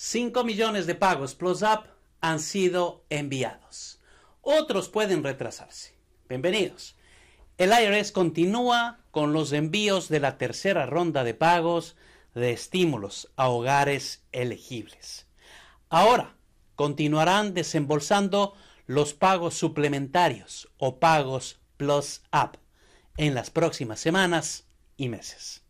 5 millones de pagos plus up han sido enviados. Otros pueden retrasarse. Bienvenidos. El IRS continúa con los envíos de la tercera ronda de pagos de estímulos a hogares elegibles. Ahora continuarán desembolsando los pagos suplementarios o pagos plus up en las próximas semanas y meses.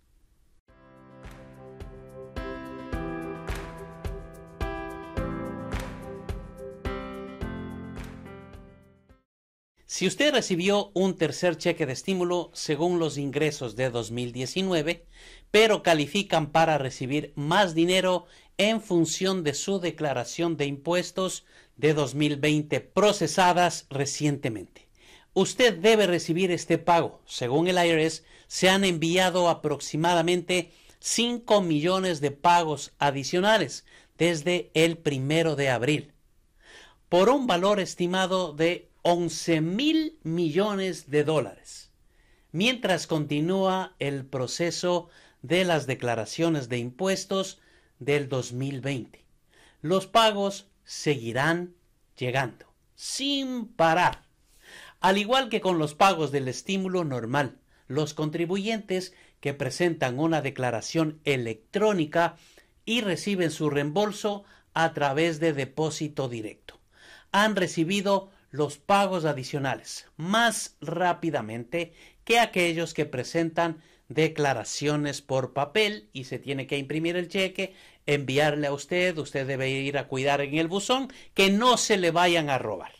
Si usted recibió un tercer cheque de estímulo según los ingresos de 2019, pero califican para recibir más dinero en función de su declaración de impuestos de 2020 procesadas recientemente. Usted debe recibir este pago. Según el IRS, se han enviado aproximadamente 5 millones de pagos adicionales desde el primero de abril por un valor estimado de 11 mil millones de dólares, mientras continúa el proceso de las declaraciones de impuestos del 2020. Los pagos seguirán llegando, sin parar. Al igual que con los pagos del estímulo normal, los contribuyentes que presentan una declaración electrónica y reciben su reembolso a través de depósito directo. Han recibido los pagos adicionales más rápidamente que aquellos que presentan declaraciones por papel y se tiene que imprimir el cheque, enviarle a usted, usted debe ir a cuidar en el buzón, que no se le vayan a robar.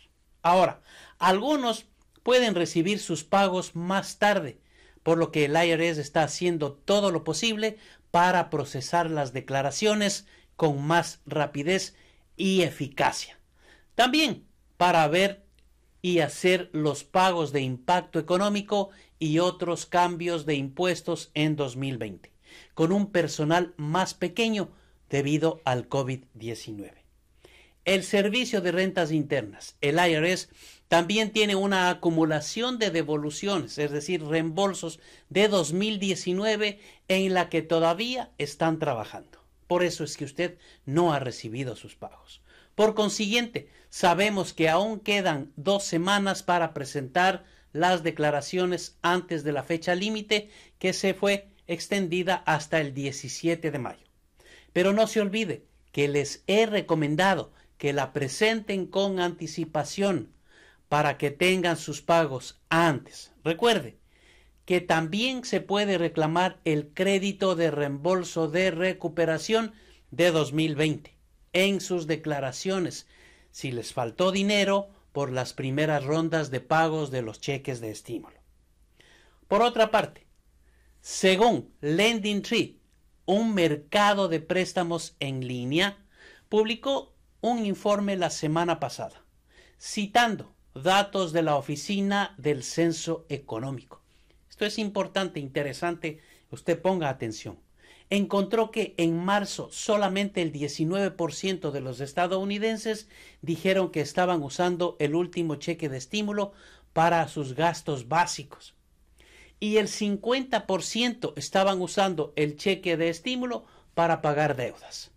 Ahora, algunos pueden recibir sus pagos más tarde, por lo que el IRS está haciendo todo lo posible para procesar las declaraciones con más rapidez y eficacia. También para ver y hacer los pagos de impacto económico y otros cambios de impuestos en 2020, con un personal más pequeño debido al COVID-19. El Servicio de Rentas Internas, el IRS, también tiene una acumulación de devoluciones, es decir, reembolsos de 2019 en la que todavía están trabajando. Por eso es que usted no ha recibido sus pagos. Por consiguiente, sabemos que aún quedan dos semanas para presentar las declaraciones antes de la fecha límite que se fue extendida hasta el 17 de mayo. Pero no se olvide que les he recomendado que la presenten con anticipación para que tengan sus pagos antes. Recuerde que también se puede reclamar el crédito de reembolso de recuperación de 2020 en sus declaraciones si les faltó dinero por las primeras rondas de pagos de los cheques de estímulo. Por otra parte, según LendingTree, un mercado de préstamos en línea, publicó un informe la semana pasada, citando datos de la Oficina del Censo Económico. Esto es importante, interesante, usted ponga atención encontró que en marzo solamente el 19% de los estadounidenses dijeron que estaban usando el último cheque de estímulo para sus gastos básicos y el 50% estaban usando el cheque de estímulo para pagar deudas.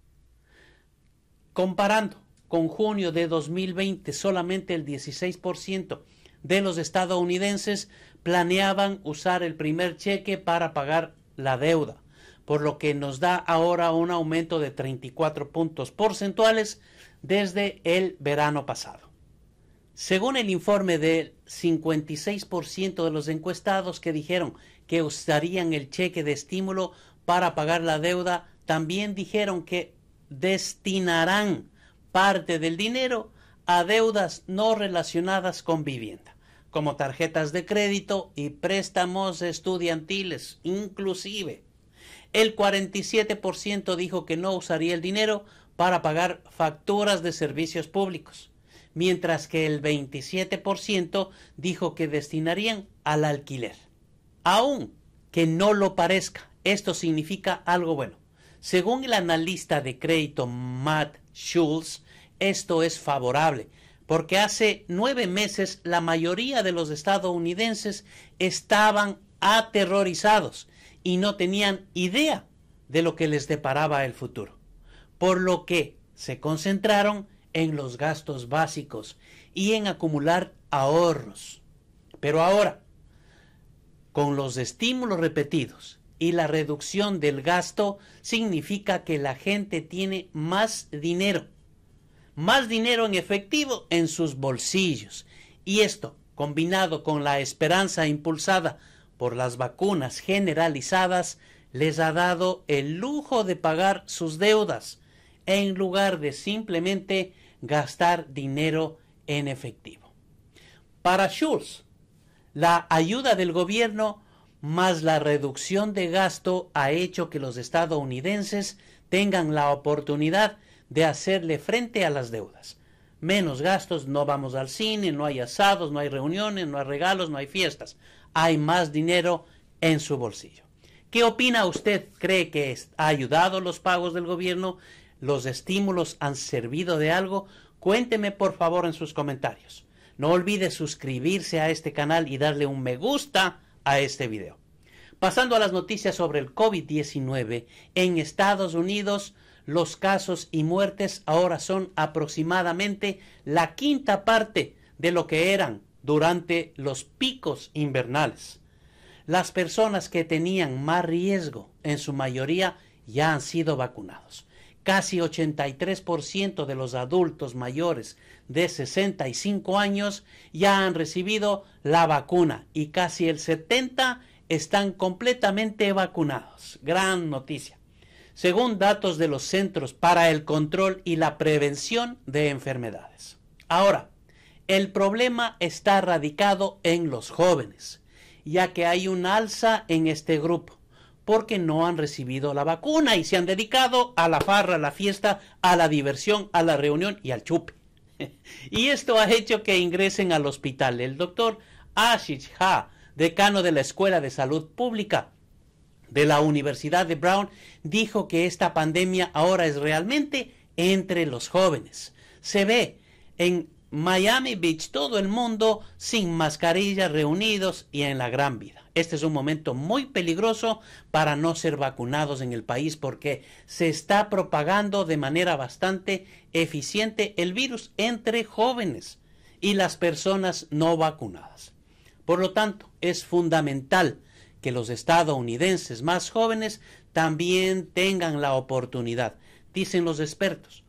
Comparando con junio de 2020, solamente el 16% de los estadounidenses planeaban usar el primer cheque para pagar la deuda por lo que nos da ahora un aumento de 34 puntos porcentuales desde el verano pasado. Según el informe del 56% de los encuestados que dijeron que usarían el cheque de estímulo para pagar la deuda, también dijeron que destinarán parte del dinero a deudas no relacionadas con vivienda, como tarjetas de crédito y préstamos estudiantiles, inclusive. El 47% dijo que no usaría el dinero para pagar facturas de servicios públicos, mientras que el 27% dijo que destinarían al alquiler. Aún que no lo parezca, esto significa algo bueno. Según el analista de crédito Matt Schulz, esto es favorable, porque hace nueve meses la mayoría de los estadounidenses estaban aterrorizados y no tenían idea de lo que les deparaba el futuro, por lo que se concentraron en los gastos básicos y en acumular ahorros. Pero ahora, con los estímulos repetidos y la reducción del gasto, significa que la gente tiene más dinero, más dinero en efectivo en sus bolsillos. Y esto, combinado con la esperanza impulsada por las vacunas generalizadas les ha dado el lujo de pagar sus deudas en lugar de simplemente gastar dinero en efectivo. Para Schulz, la ayuda del gobierno más la reducción de gasto ha hecho que los estadounidenses tengan la oportunidad de hacerle frente a las deudas menos gastos, no vamos al cine, no hay asados, no hay reuniones, no hay regalos, no hay fiestas. Hay más dinero en su bolsillo. ¿Qué opina usted? ¿Cree que ha ayudado los pagos del gobierno? ¿Los estímulos han servido de algo? Cuénteme por favor en sus comentarios. No olvide suscribirse a este canal y darle un me gusta a este video. Pasando a las noticias sobre el COVID-19, en Estados Unidos los casos y muertes ahora son aproximadamente la quinta parte de lo que eran durante los picos invernales. Las personas que tenían más riesgo, en su mayoría, ya han sido vacunados. Casi 83% de los adultos mayores de 65 años ya han recibido la vacuna y casi el 70% están completamente vacunados. Gran noticia según datos de los Centros para el Control y la Prevención de Enfermedades. Ahora, el problema está radicado en los jóvenes, ya que hay un alza en este grupo, porque no han recibido la vacuna y se han dedicado a la farra, a la fiesta, a la diversión, a la reunión y al chupe. y esto ha hecho que ingresen al hospital. El doctor Ashish Ha, decano de la Escuela de Salud Pública, de la Universidad de Brown dijo que esta pandemia ahora es realmente entre los jóvenes. Se ve en Miami Beach, todo el mundo sin mascarilla, reunidos y en la gran vida. Este es un momento muy peligroso para no ser vacunados en el país porque se está propagando de manera bastante eficiente el virus entre jóvenes y las personas no vacunadas. Por lo tanto, es fundamental que los estadounidenses más jóvenes también tengan la oportunidad, dicen los expertos,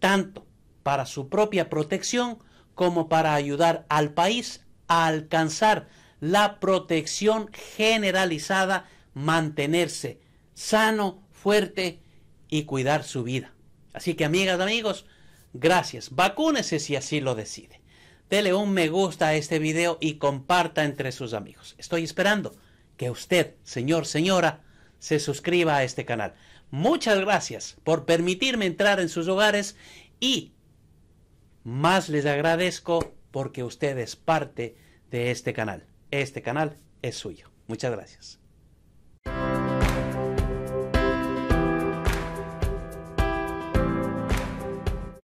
tanto para su propia protección como para ayudar al país a alcanzar la protección generalizada, mantenerse sano, fuerte y cuidar su vida. Así que amigas, amigos, gracias. Vacúnese si así lo decide. Dele un me gusta a este video y comparta entre sus amigos. Estoy esperando que usted, señor, señora, se suscriba a este canal. Muchas gracias por permitirme entrar en sus hogares y más les agradezco porque usted es parte de este canal. Este canal es suyo. Muchas gracias.